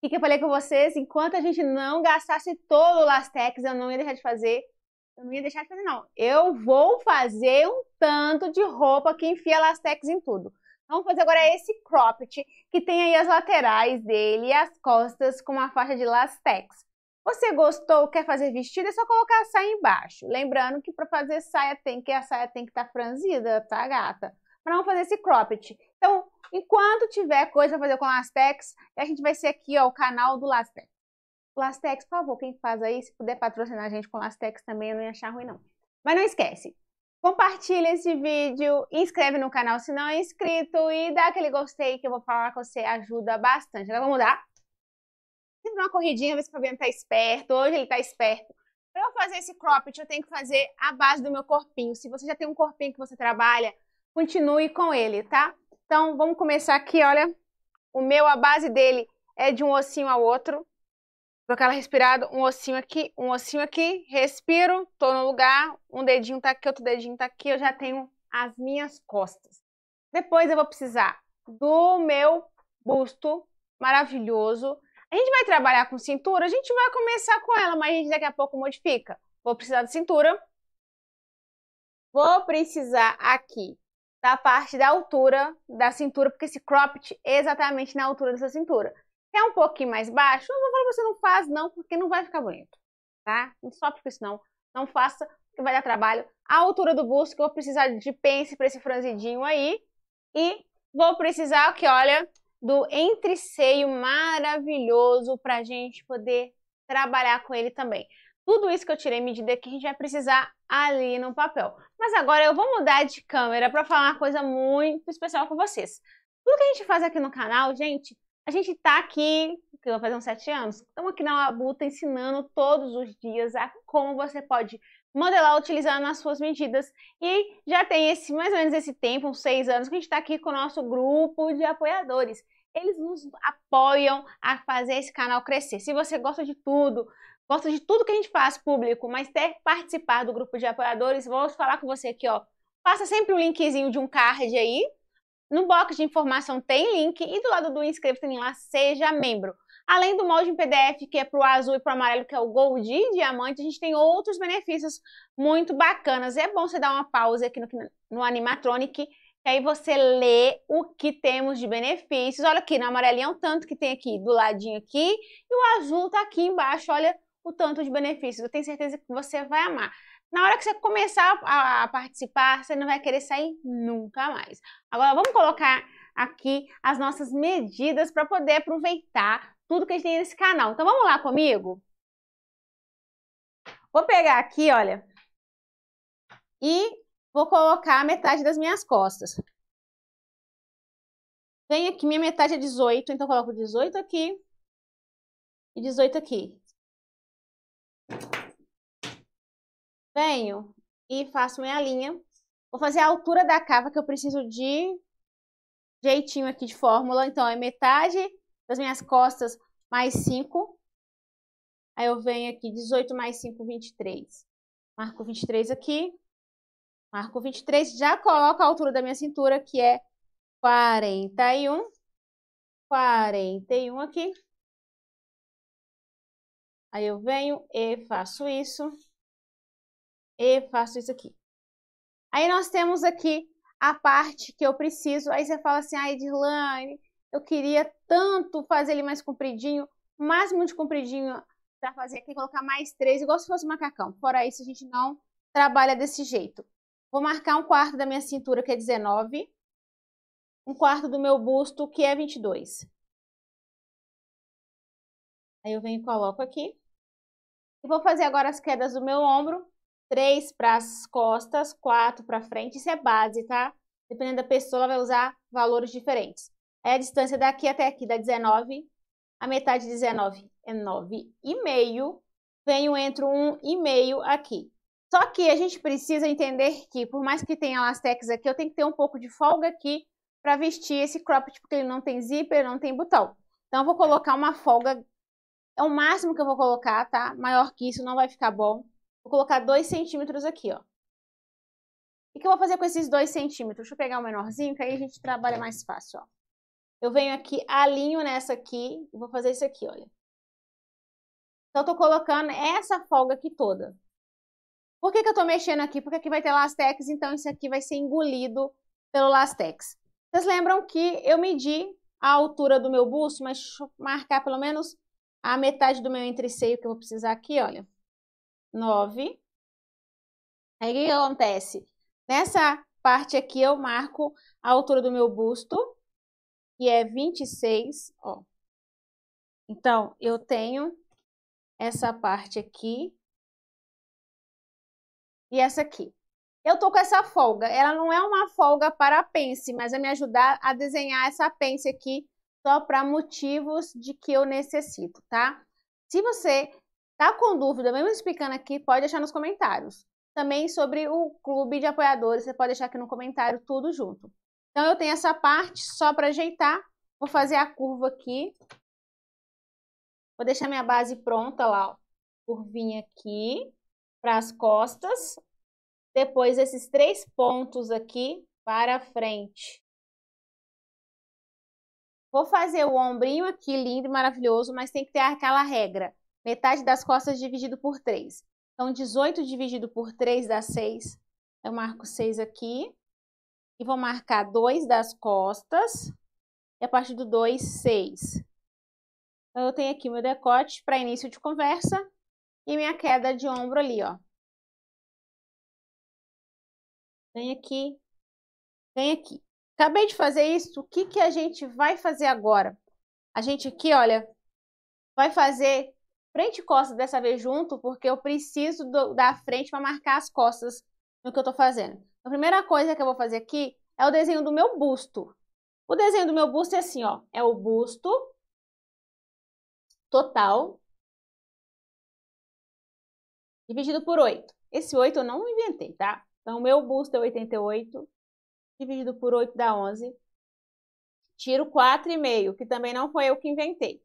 que, que eu falei com vocês? Enquanto a gente não gastasse todo o Lastex, eu não ia deixar de fazer. Eu não ia deixar de fazer, não. Eu vou fazer um tanto de roupa que enfia Lastex em tudo. Vamos fazer agora esse cropped, que tem aí as laterais dele e as costas com uma faixa de Lastex. Você gostou, quer fazer vestido, é só colocar a saia embaixo. Lembrando que para fazer saia tem que a saia tem que estar tá franzida, tá, gata? para não fazer esse cropped. Então, enquanto tiver coisa para fazer com Lastex, a gente vai ser aqui, ó, o canal do Lastex. Lastex, por favor, quem faz aí, se puder patrocinar a gente com Lastex também, eu não ia achar ruim não. Mas não esquece, compartilha esse vídeo, inscreve no canal se não é inscrito e dá aquele gostei que eu vou falar que você ajuda bastante. Agora tá vamos dar sempre uma corridinha, ver se o Fabiano tá esperto, hoje ele tá esperto. Para eu fazer esse cropped, eu tenho que fazer a base do meu corpinho. Se você já tem um corpinho que você trabalha, continue com ele, tá? Então, vamos começar aqui, olha. O meu, a base dele é de um ossinho ao outro. Dou aquela respirada, um ossinho aqui, um ossinho aqui, respiro, tô no lugar, um dedinho tá aqui, outro dedinho tá aqui, eu já tenho as minhas costas. Depois eu vou precisar do meu busto maravilhoso. A gente vai trabalhar com cintura, a gente vai começar com ela, mas a gente daqui a pouco modifica. Vou precisar de cintura. Vou precisar aqui da parte da altura da cintura, porque esse cropped é exatamente na altura dessa cintura. Quer um pouquinho mais baixo? Eu vou falar pra você não faz não, porque não vai ficar bonito, tá? Não sofre com isso não. Não faça, porque vai dar trabalho. A altura do busto, que eu vou precisar de pence para esse franzidinho aí. E vou precisar que olha, do entreceio maravilhoso pra gente poder trabalhar com ele também. Tudo isso que eu tirei medida que a gente vai precisar ali no papel. Mas agora eu vou mudar de câmera para falar uma coisa muito especial com vocês. Tudo que a gente faz aqui no canal, gente, a gente tá aqui, que vai fazer uns sete anos, estamos aqui na Labuta ensinando todos os dias a como você pode modelar utilizando as suas medidas. E já tem esse mais ou menos esse tempo, uns seis anos, que a gente está aqui com o nosso grupo de apoiadores. Eles nos apoiam a fazer esse canal crescer. Se você gosta de tudo, gosta de tudo que a gente faz público, mas quer participar do grupo de apoiadores, vou falar com você aqui, ó. passa sempre um linkzinho de um card aí. No box de informação tem link e do lado do inscreva-se tem lá seja membro. Além do molde em PDF, que é pro azul e pro amarelo, que é o Gold e Diamante, a gente tem outros benefícios muito bacanas. É bom você dar uma pausa aqui no, no Animatronic, que aí você lê o que temos de benefícios. Olha aqui, no amarelinho é o tanto que tem aqui do ladinho aqui, e o azul tá aqui embaixo, olha o tanto de benefícios. Eu tenho certeza que você vai amar. Na hora que você começar a, participar, você não vai querer sair nunca mais. Agora vamos colocar aqui as nossas medidas para poder aproveitar tudo que a gente tem nesse canal. Então vamos lá comigo? Vou pegar aqui, olha, e vou colocar a metade das minhas costas. Vem aqui, minha metade é 18, então eu coloco 18 aqui e 18 aqui. Venho e faço minha linha. Vou fazer a altura da cava que eu preciso de jeitinho aqui de fórmula. Então, é metade das minhas costas mais 5. Aí eu venho aqui, 18 mais 5, 23. Marco 23 aqui. Marco 23, já coloco a altura da minha cintura, que é 41. 41 aqui. Aí eu venho e faço isso e faço isso aqui. Aí nós temos aqui a parte que eu preciso, aí você fala assim, ai, ah, Dirlane, eu queria tanto fazer ele mais compridinho, o máximo de compridinho para fazer aqui, colocar mais três, igual se fosse um macacão. Fora isso, a gente não trabalha desse jeito. Vou marcar um quarto da minha cintura, que é 19, um quarto do meu busto, que é 22. Aí eu venho e coloco aqui. E vou fazer agora as quedas do meu ombro, três para as costas, quatro para frente. Isso é base, tá? Dependendo da pessoa, ela vai usar valores diferentes. É a distância daqui até aqui da 19. A metade de 19 é 9,5. Venho entre 1,5 aqui. Só que a gente precisa entender que, por mais que tenha lastex aqui, eu tenho que ter um pouco de folga aqui para vestir esse cropped, porque tipo, ele não tem zíper, não tem botão. Então, eu vou colocar uma folga, é o máximo que eu vou colocar, tá? Maior que isso não vai ficar bom. Vou colocar 2 centímetros aqui, ó. O que eu vou fazer com esses 2 centímetros? Deixa eu pegar o um menorzinho, que aí a gente trabalha mais fácil, ó. Eu venho aqui, alinho nessa aqui, e vou fazer isso aqui, olha. Então, eu tô colocando essa folga aqui toda. Por que, que eu tô mexendo aqui? Porque aqui vai ter lastex, então isso aqui vai ser engolido pelo lastex. Vocês lembram que eu medi a altura do meu busto, mas deixa eu marcar pelo menos a metade do meu entreceio que eu vou precisar aqui, olha. 9. Aí o que, acontece? Nessa parte aqui eu marco a altura do meu busto, que é 26, ó. Então, eu tenho essa parte aqui e essa aqui. Eu tô com essa folga. Ela não é uma folga para a pence, mas é me ajudar a desenhar essa pence aqui só para motivos de que eu necessito, tá? Se você Tá com dúvida, mesmo explicando aqui, pode deixar nos comentários. Também sobre o clube de apoiadores, você pode deixar aqui no comentário tudo junto. Então eu tenho essa parte só para ajeitar. Vou fazer a curva aqui. Vou deixar minha base pronta lá, ó. Curvinha aqui para as costas. Depois esses três pontos aqui para frente. Vou fazer o ombrinho aqui, lindo e maravilhoso, mas tem que ter aquela regra. Metade das costas dividido por 3. Então, 18 dividido por 3 dá 6. Eu marco 6 aqui. E vou marcar 2 das costas. E a partir do 2, 6. Então, eu tenho aqui meu decote para início de conversa. E minha queda de ombro ali, ó. Vem aqui. Vem aqui. Acabei de fazer isso. O que, que a gente vai fazer agora? A gente aqui, olha, vai fazer frente e costas dessa vez junto, porque eu preciso do, da frente para marcar as costas no que eu estou fazendo. A primeira coisa que eu vou fazer aqui é o desenho do meu busto. O desenho do meu busto é assim, ó, é o busto total dividido por 8. Esse 8 eu não inventei, tá? Então, o meu busto é 88, dividido por 8 dá 11. Tiro 4,5, que também não foi eu que inventei,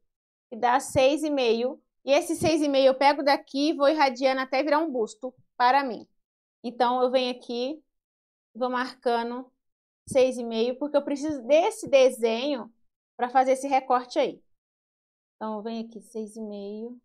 e dá 6,5 e esse 6,5 eu pego daqui e vou irradiando até virar um busto para mim. Então, eu venho aqui, vou marcando 6,5, porque eu preciso desse desenho para fazer esse recorte aí. Então, eu venho aqui, 6,5.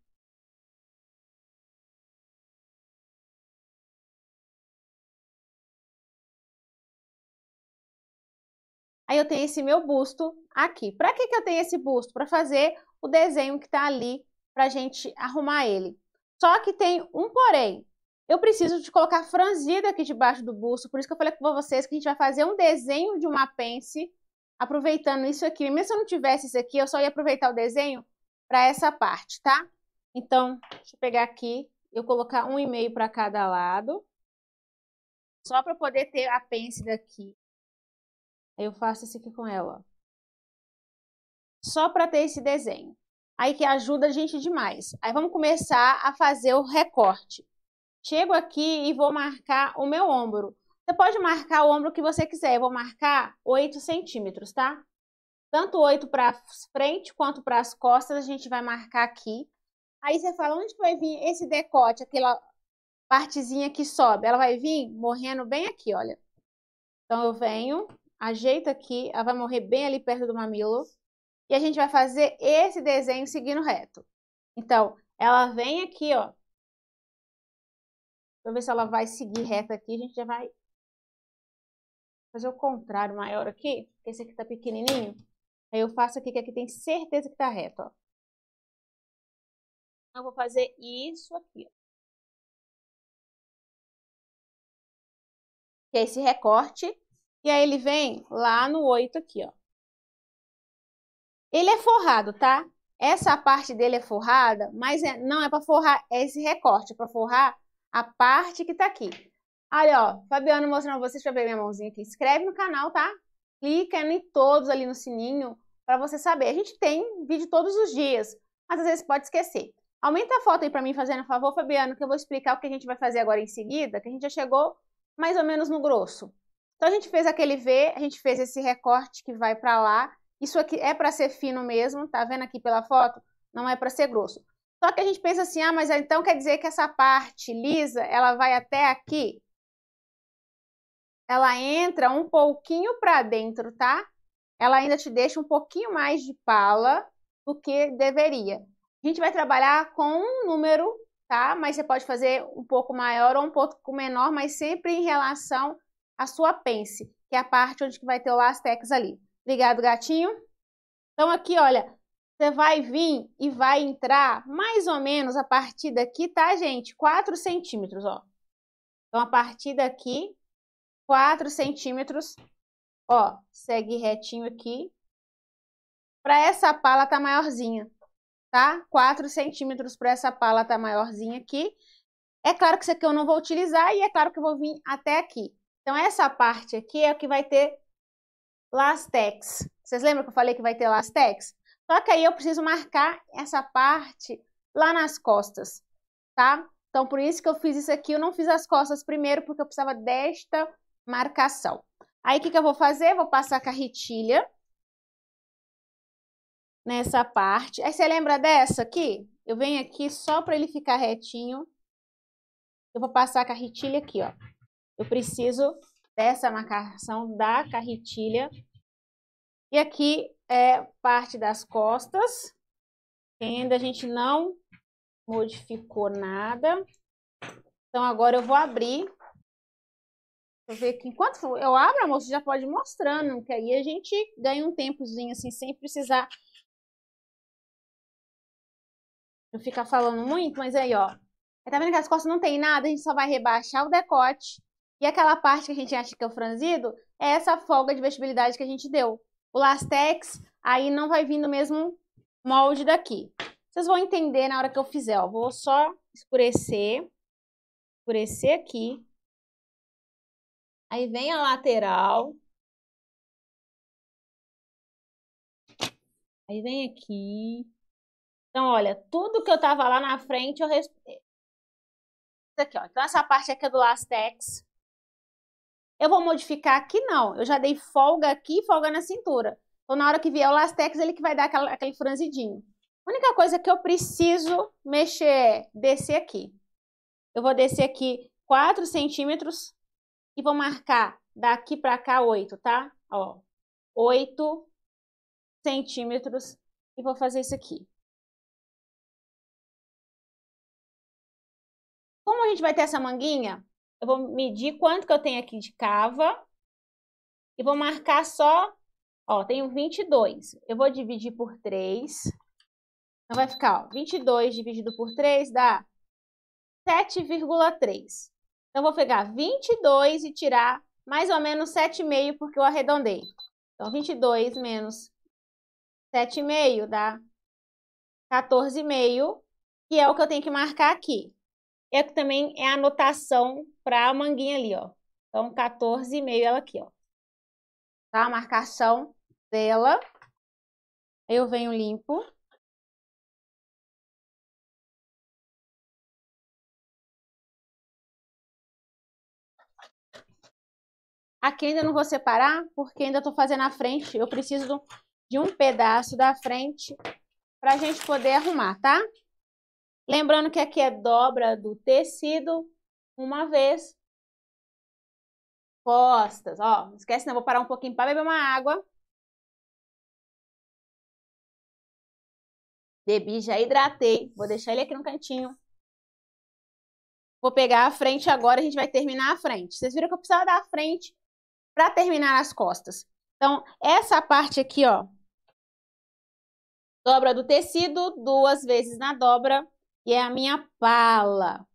Aí eu tenho esse meu busto aqui. Para que, que eu tenho esse busto? Para fazer o desenho que está ali para a gente arrumar ele. Só que tem um porém. Eu preciso de colocar franzida aqui debaixo do busto, por isso que eu falei com vocês que a gente vai fazer um desenho de uma pence, aproveitando isso aqui. Mesmo se eu não tivesse isso aqui, eu só ia aproveitar o desenho para essa parte, tá? Então, deixa eu pegar aqui, eu colocar um e meio para cada lado, só para poder ter a pence daqui. Aí eu faço isso aqui com ela, ó. Só para ter esse desenho aí que ajuda a gente demais. Aí vamos começar a fazer o recorte. Chego aqui e vou marcar o meu ombro. Você pode marcar o ombro que você quiser, eu vou marcar 8 centímetros, tá? Tanto 8 para frente quanto para as costas, a gente vai marcar aqui. Aí você fala, onde vai vir esse decote, aquela partezinha que sobe? Ela vai vir morrendo bem aqui, olha. Então eu venho, ajeito aqui, ela vai morrer bem ali perto do mamilo e a gente vai fazer esse desenho seguindo reto. Então, ela vem aqui, ó. Deixa eu ver se ela vai seguir reto aqui, a gente já vai fazer o contrário maior aqui, porque esse aqui tá pequenininho. Aí eu faço aqui, que aqui tem certeza que tá reto, ó. Então, eu vou fazer isso aqui, ó. Que é esse recorte. E aí ele vem lá no 8 aqui, ó. Ele é forrado, tá? Essa parte dele é forrada, mas é, não é para forrar esse recorte, é para forrar a parte que tá aqui. Olha, ó, Fabiano mostrando pra vocês, deixa eu ver minha mãozinha aqui. Inscreve no canal, tá? Clica em todos ali no sininho para você saber. A gente tem vídeo todos os dias, mas às vezes pode esquecer. Aumenta a foto aí para mim, fazendo um favor, Fabiano, que eu vou explicar o que a gente vai fazer agora em seguida, que a gente já chegou mais ou menos no grosso. Então a gente fez aquele V, a gente fez esse recorte que vai para lá, isso aqui é para ser fino mesmo, tá vendo aqui pela foto? Não é para ser grosso. Só que a gente pensa assim, ah, mas então quer dizer que essa parte lisa, ela vai até aqui? Ela entra um pouquinho para dentro, tá? Ela ainda te deixa um pouquinho mais de pala do que deveria. A gente vai trabalhar com um número, tá? Mas você pode fazer um pouco maior ou um pouco menor, mas sempre em relação à sua pence, que é a parte onde vai ter o lastex ali. Ligado, gatinho? Então aqui, olha, você vai vir e vai entrar mais ou menos a partir daqui, tá, gente? 4 centímetros, ó. Então, a partir daqui, 4 centímetros, ó, segue retinho aqui. Para essa pala tá maiorzinha, tá? 4 centímetros para essa pala tá maiorzinha aqui. É claro que isso aqui eu não vou utilizar e é claro que eu vou vir até aqui. Então, essa parte aqui é o que vai ter Lastex. Vocês lembram que eu falei que vai ter Lastex? Só que aí eu preciso marcar essa parte lá nas costas, tá? Então, por isso que eu fiz isso aqui. Eu não fiz as costas primeiro, porque eu precisava desta marcação. Aí, o que, que eu vou fazer? Vou passar com a retilha nessa parte. Aí, você lembra dessa aqui? Eu venho aqui só para ele ficar retinho. Eu vou passar com a retilha aqui, ó. Eu preciso dessa marcação da carretilha. E aqui é parte das costas, ainda a gente não modificou nada. Então agora eu vou abrir. Deixa eu ver que enquanto eu abro, a moça já pode ir mostrando, que aí a gente ganha um tempozinho assim, sem precisar não ficar falando muito, mas aí, ó. Tá vendo que as costas não tem nada? A gente só vai rebaixar o decote e aquela parte que a gente acha que é o franzido é essa folga de vestibilidade que a gente deu. O lastex aí não vai vir no mesmo molde daqui. Vocês vão entender na hora que eu fizer, ó. Vou só escurecer, escurecer aqui. Aí vem a lateral. Aí vem aqui. Então, olha, tudo que eu tava lá na frente, eu... Aqui, ó. Então, essa parte aqui é do lastex. Eu vou modificar aqui, não. Eu já dei folga aqui e folga na cintura. Então, na hora que vier o lastex, ele que vai dar aquela, aquele franzidinho. A única coisa que eu preciso mexer é descer aqui. Eu vou descer aqui 4 centímetros e vou marcar daqui pra cá 8, tá? Ó, 8 centímetros e vou fazer isso aqui. Como a gente vai ter essa manguinha, eu vou medir quanto que eu tenho aqui de cava. E vou marcar só, ó, tenho 22. Eu vou dividir por 3. Então vai ficar, ó, 22 dividido por 3 dá 7,3. Então eu vou pegar 22 e tirar mais ou menos 7,5 porque eu arredondei. Então 22 menos 7,5 dá 14,5, que é o que eu tenho que marcar aqui é que também é a anotação para a manguinha ali, ó. Então, 14,5 ela aqui, ó. Tá? A marcação dela. Eu venho limpo. Aqui ainda não vou separar, porque ainda estou fazendo a frente. Eu preciso de um pedaço da frente para a gente poder arrumar, tá? Lembrando que aqui é dobra do tecido uma vez. Costas, ó, não esquece não, vou parar um pouquinho para beber uma água. Bebi, já hidratei, vou deixar ele aqui no cantinho. Vou pegar a frente agora, a gente vai terminar a frente. Vocês viram que eu precisava da frente para terminar as costas. Então, essa parte aqui, ó, dobra do tecido, duas vezes na dobra, e é a minha pala.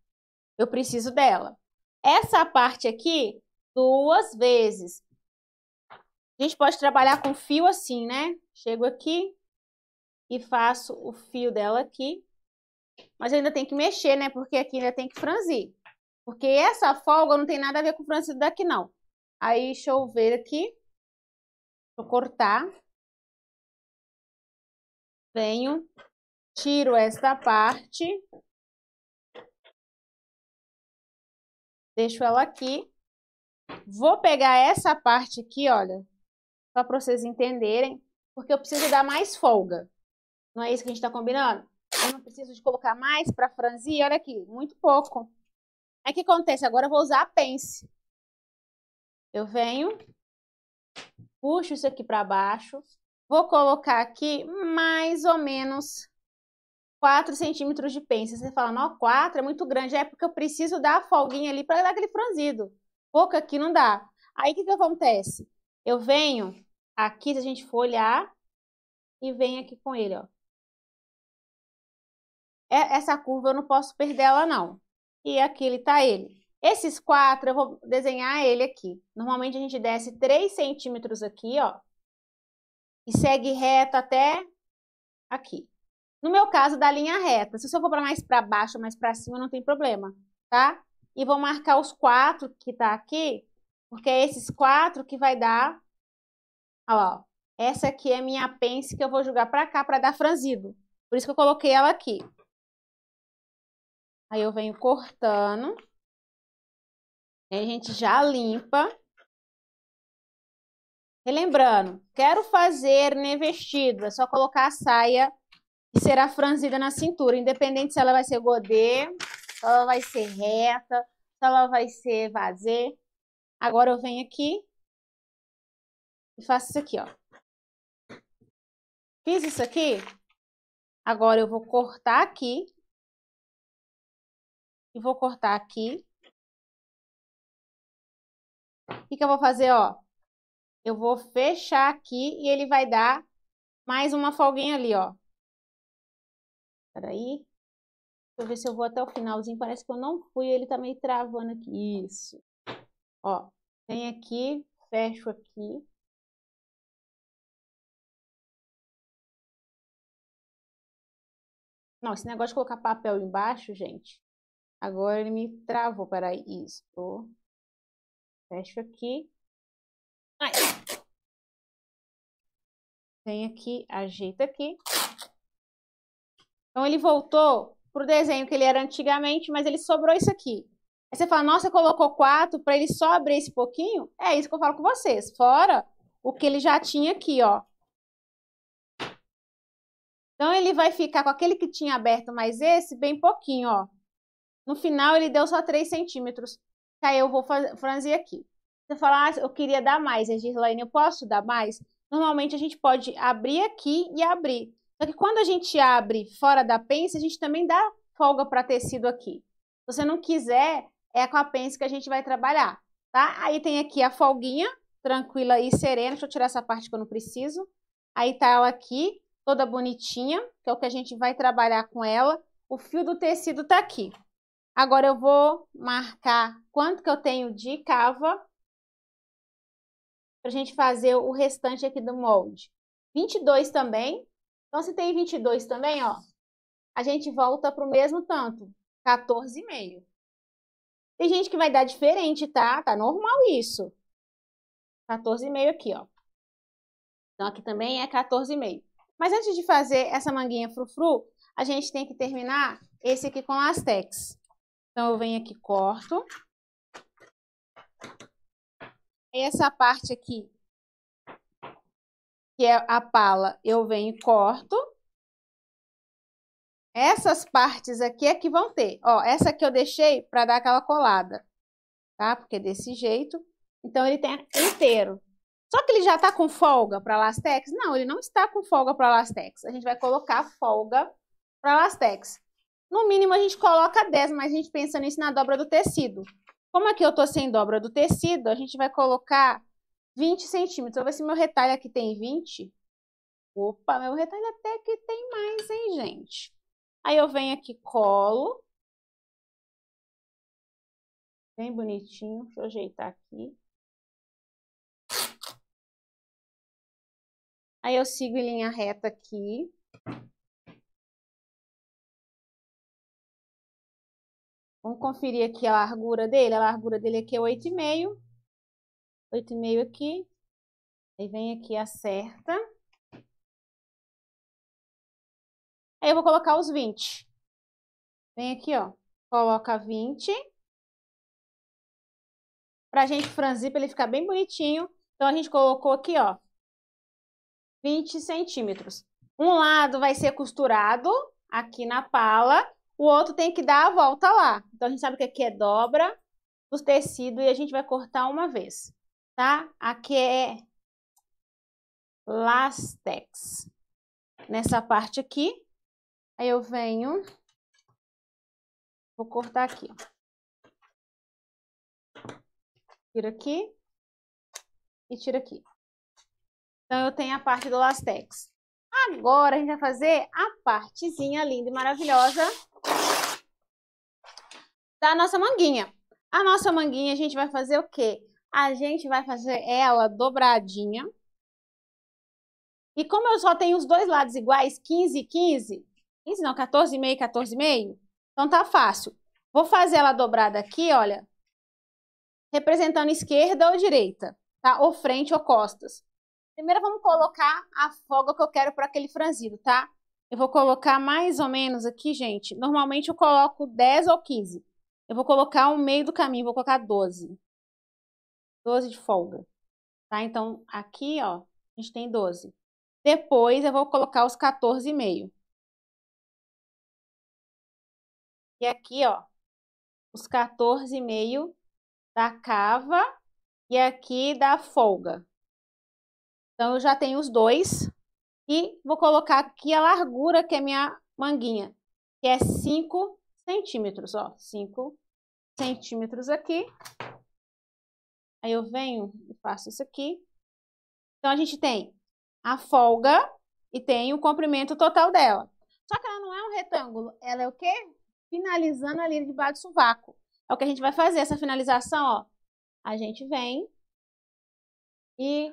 Eu preciso dela. Essa parte aqui, duas vezes. A gente pode trabalhar com fio assim, né? Chego aqui e faço o fio dela aqui. Mas ainda tem que mexer, né? Porque aqui ainda tem que franzir. Porque essa folga não tem nada a ver com o franzido daqui, não. Aí, deixa eu ver aqui. Vou cortar. Venho, Tiro esta parte. Deixo ela aqui. Vou pegar essa parte aqui, olha, só para vocês entenderem, porque eu preciso dar mais folga. Não é isso que a gente está combinando? Eu não preciso de colocar mais para franzir, olha aqui, muito pouco. É que acontece, agora eu vou usar a pence. Eu venho, puxo isso aqui para baixo, vou colocar aqui mais ou menos 4 centímetros de pence. Você fala, não, 4 é muito grande. É porque eu preciso dar a folguinha ali para dar aquele franzido. Pouco aqui não dá. Aí o que, que acontece? Eu venho aqui, se a gente for olhar, e venho aqui com ele, ó. É, essa curva eu não posso perder ela, não. E aqui ele tá ele. Esses quatro, eu vou desenhar ele aqui. Normalmente a gente desce 3 centímetros aqui, ó. E segue reto até aqui. No meu caso, da linha reta. Se eu for para mais para baixo, mais para cima, não tem problema, tá? E vou marcar os quatro que tá aqui, porque é esses quatro que vai dar... Ó, essa aqui é minha pence que eu vou jogar para cá para dar franzido. Por isso que eu coloquei ela aqui. Aí eu venho cortando. Aí a gente já limpa. Relembrando, quero fazer vestido. é só colocar a saia e será franzida na cintura, independente se ela vai ser godê, se ela vai ser reta, se ela vai ser vazê. Agora eu venho aqui e faço isso aqui, ó. Fiz isso aqui. Agora eu vou cortar aqui. E vou cortar aqui. O que, que eu vou fazer, ó? Eu vou fechar aqui e ele vai dar mais uma folguinha ali, ó. Peraí. Deixa eu ver se eu vou até o finalzinho. Parece que eu não fui. Ele tá meio travando aqui. Isso. Ó, vem aqui, fecho aqui. Não, esse negócio de colocar papel embaixo, gente. Agora ele me travou. Peraí, isso. Fecho aqui. Ai. Vem aqui, ajeita aqui. Então ele voltou para o desenho que ele era antigamente, mas ele sobrou isso aqui. Aí você fala, nossa, colocou quatro para ele só abrir esse pouquinho? É isso que eu falo com vocês. Fora o que ele já tinha aqui, ó. Então ele vai ficar com aquele que tinha aberto mais esse, bem pouquinho, ó. No final ele deu só 3 centímetros. Aí eu vou franzir aqui. Você fala, ah, eu queria dar mais, Angelaine, eu posso dar mais? Normalmente a gente pode abrir aqui e abrir. Só que quando a gente abre fora da pence, a gente também dá folga para tecido aqui. Se você não quiser, é com a pence que a gente vai trabalhar, tá? Aí tem aqui a folguinha, tranquila e serena. Deixa eu tirar essa parte que eu não preciso. Aí tá ela aqui, toda bonitinha, que é o que a gente vai trabalhar com ela. O fio do tecido tá aqui. Agora eu vou marcar quanto que eu tenho de cava pra gente fazer o restante aqui do molde. 22 também, então, se tem 22 também, ó, a gente volta para o mesmo tanto, 14,5. Tem gente que vai dar diferente, tá? Tá normal isso. 14,5 aqui, ó. Então, aqui também é 14,5. Mas antes de fazer essa manguinha frufru, a gente tem que terminar esse aqui com as tex. Então, eu venho aqui, corto. essa parte aqui que é a pala, eu venho e corto. Essas partes aqui é que vão ter. Ó, essa aqui eu deixei para dar aquela colada, tá? Porque é desse jeito. Então, ele tem inteiro. Só que ele já está com folga para Lastex? Não, ele não está com folga para Lastex. A gente vai colocar folga para Lastex. No mínimo, a gente coloca 10, mas a gente pensa nisso na dobra do tecido. Como aqui eu estou sem dobra do tecido, a gente vai colocar 20 centímetros. vou ver se meu retalho aqui tem 20. Opa, meu retalho até que tem mais, hein, gente? Aí eu venho aqui, colo. Bem bonitinho. Deixa eu ajeitar aqui. Aí eu sigo em linha reta aqui. Vamos conferir aqui a largura dele. A largura dele aqui é 8,5. 8,5 aqui. Aí vem aqui, acerta. Aí eu vou colocar os 20. Vem aqui, ó. Coloca 20. Pra gente franzir, pra ele ficar bem bonitinho. Então, a gente colocou aqui, ó. 20 centímetros. Um lado vai ser costurado aqui na pala. O outro tem que dar a volta lá. Então, a gente sabe que aqui é dobra do tecido e a gente vai cortar uma vez tá? Aqui é lastex. Nessa parte aqui, aí eu venho, vou cortar aqui, tiro Tira aqui e tira aqui. Então, eu tenho a parte do lastex. Agora, a gente vai fazer a partezinha linda e maravilhosa da nossa manguinha. A nossa manguinha, a gente vai fazer o quê? A gente vai fazer ela dobradinha. E como eu só tenho os dois lados iguais, 15 e 15, 15 não, 14,5, 14,5, então tá fácil. Vou fazer ela dobrada aqui, olha, representando esquerda ou direita, tá? Ou frente ou costas. Primeiro vamos colocar a folga que eu quero para aquele franzido, tá? Eu vou colocar mais ou menos aqui, gente, normalmente eu coloco 10 ou 15. Eu vou colocar o meio do caminho, vou colocar 12. 12 de folga. Tá? Então, aqui, ó, a gente tem 12. Depois eu vou colocar os 14,5. E aqui, ó, os 14,5 da cava e aqui da folga. Então, eu já tenho os dois. E vou colocar aqui a largura, que é minha manguinha, que é 5 centímetros, ó. 5 centímetros aqui Aí eu venho e faço isso aqui. Então, a gente tem a folga e tem o comprimento total dela. Só que ela não é um retângulo, ela é o quê? Finalizando a linha de baixo do sovaco. É o que a gente vai fazer, essa finalização, ó. A gente vem e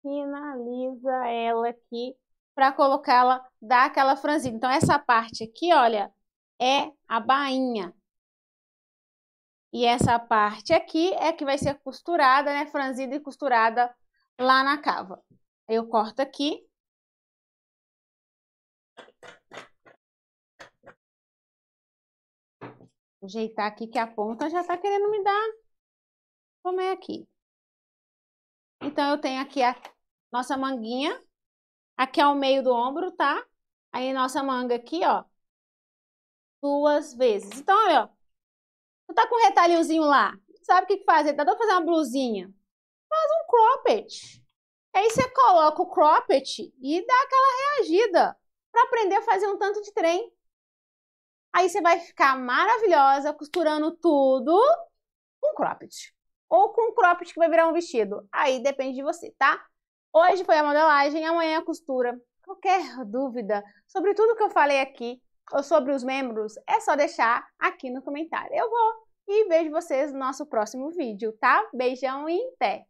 finaliza ela aqui para colocá-la, dar aquela franzida. Então, essa parte aqui, olha, é a bainha. E essa parte aqui é que vai ser costurada, né? Franzida e costurada lá na cava. Eu corto aqui. Ajeitar aqui que a ponta já tá querendo me dar. Como é aqui? Então, eu tenho aqui a nossa manguinha. Aqui ao meio do ombro, tá? Aí, nossa manga aqui, ó. Duas vezes. Então, olha, ó Tu tá com um retalhozinho lá. Sabe o que fazer? Tá dando pra fazer uma blusinha. Faz um cropped. Aí você coloca o cropped e dá aquela reagida para aprender a fazer um tanto de trem. Aí você vai ficar maravilhosa costurando tudo com cropped. Ou com cropped que vai virar um vestido. Aí depende de você, tá? Hoje foi a modelagem, amanhã a costura. Qualquer dúvida sobre tudo que eu falei aqui, ou sobre os membros, é só deixar aqui no comentário. Eu vou e vejo vocês no nosso próximo vídeo, tá? Beijão e até!